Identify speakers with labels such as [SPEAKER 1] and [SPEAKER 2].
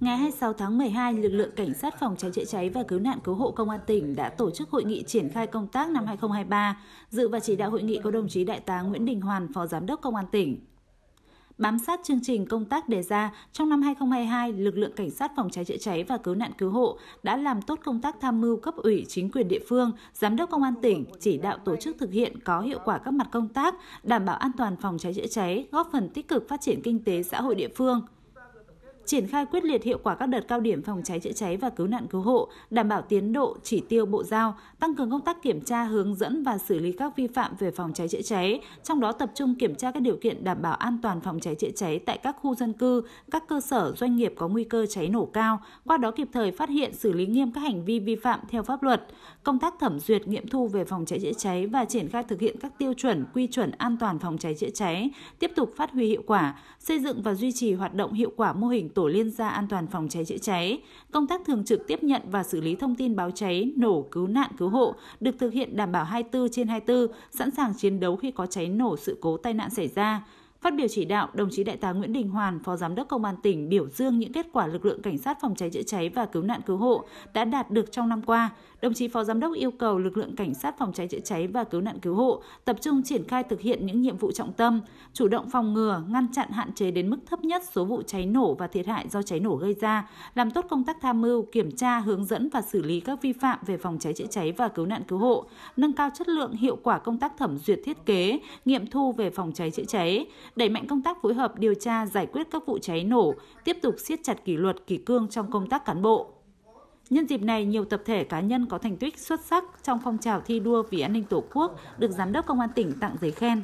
[SPEAKER 1] Ngày 26 tháng 12, lực lượng cảnh sát phòng cháy chữa cháy và cứu nạn cứu hộ công an tỉnh đã tổ chức hội nghị triển khai công tác năm 2023. Dự và chỉ đạo hội nghị có đồng chí đại tá Nguyễn Đình Hoàn, Phó Giám đốc Công an tỉnh. Bám sát chương trình công tác đề ra, trong năm 2022, lực lượng cảnh sát phòng cháy chữa cháy và cứu nạn cứu hộ đã làm tốt công tác tham mưu cấp ủy chính quyền địa phương, giám đốc công an tỉnh chỉ đạo tổ chức thực hiện có hiệu quả các mặt công tác, đảm bảo an toàn phòng cháy chữa cháy, góp phần tích cực phát triển kinh tế xã hội địa phương – triển khai quyết liệt hiệu quả các đợt cao điểm phòng cháy chữa cháy và cứu nạn cứu hộ, đảm bảo tiến độ chỉ tiêu bộ giao, tăng cường công tác kiểm tra, hướng dẫn và xử lý các vi phạm về phòng cháy chữa cháy, trong đó tập trung kiểm tra các điều kiện đảm bảo an toàn phòng cháy chữa cháy tại các khu dân cư, các cơ sở doanh nghiệp có nguy cơ cháy nổ cao, qua đó kịp thời phát hiện xử lý nghiêm các hành vi vi phạm theo pháp luật. Công tác thẩm duyệt nghiệm thu về phòng cháy chữa cháy và triển khai thực hiện các tiêu chuẩn quy chuẩn an toàn phòng cháy chữa cháy tiếp tục phát huy hiệu quả, xây dựng và duy trì hoạt động hiệu quả mô hình tổ liên gia an toàn phòng cháy chữa cháy. Công tác thường trực tiếp nhận và xử lý thông tin báo cháy, nổ, cứu nạn, cứu hộ được thực hiện đảm bảo 24 trên 24, sẵn sàng chiến đấu khi có cháy nổ sự cố tai nạn xảy ra. Phát biểu chỉ đạo, đồng chí Đại tá Nguyễn Đình Hoàn, Phó Giám đốc Công an tỉnh biểu dương những kết quả lực lượng cảnh sát phòng cháy chữa cháy và cứu nạn cứu hộ đã đạt được trong năm qua. Đồng chí Phó Giám đốc yêu cầu lực lượng cảnh sát phòng cháy chữa cháy và cứu nạn cứu hộ tập trung triển khai thực hiện những nhiệm vụ trọng tâm, chủ động phòng ngừa, ngăn chặn hạn chế đến mức thấp nhất số vụ cháy nổ và thiệt hại do cháy nổ gây ra, làm tốt công tác tham mưu, kiểm tra, hướng dẫn và xử lý các vi phạm về phòng cháy chữa cháy và cứu nạn cứu hộ, nâng cao chất lượng hiệu quả công tác thẩm duyệt thiết kế, nghiệm thu về phòng cháy chữa cháy, đẩy mạnh công tác phối hợp điều tra giải quyết các vụ cháy nổ, tiếp tục siết chặt kỷ luật kỷ cương trong công tác cán bộ. Nhân dịp này, nhiều tập thể cá nhân có thành tích xuất sắc trong phong trào thi đua vì an ninh Tổ quốc được Giám đốc Công an tỉnh tặng giấy khen.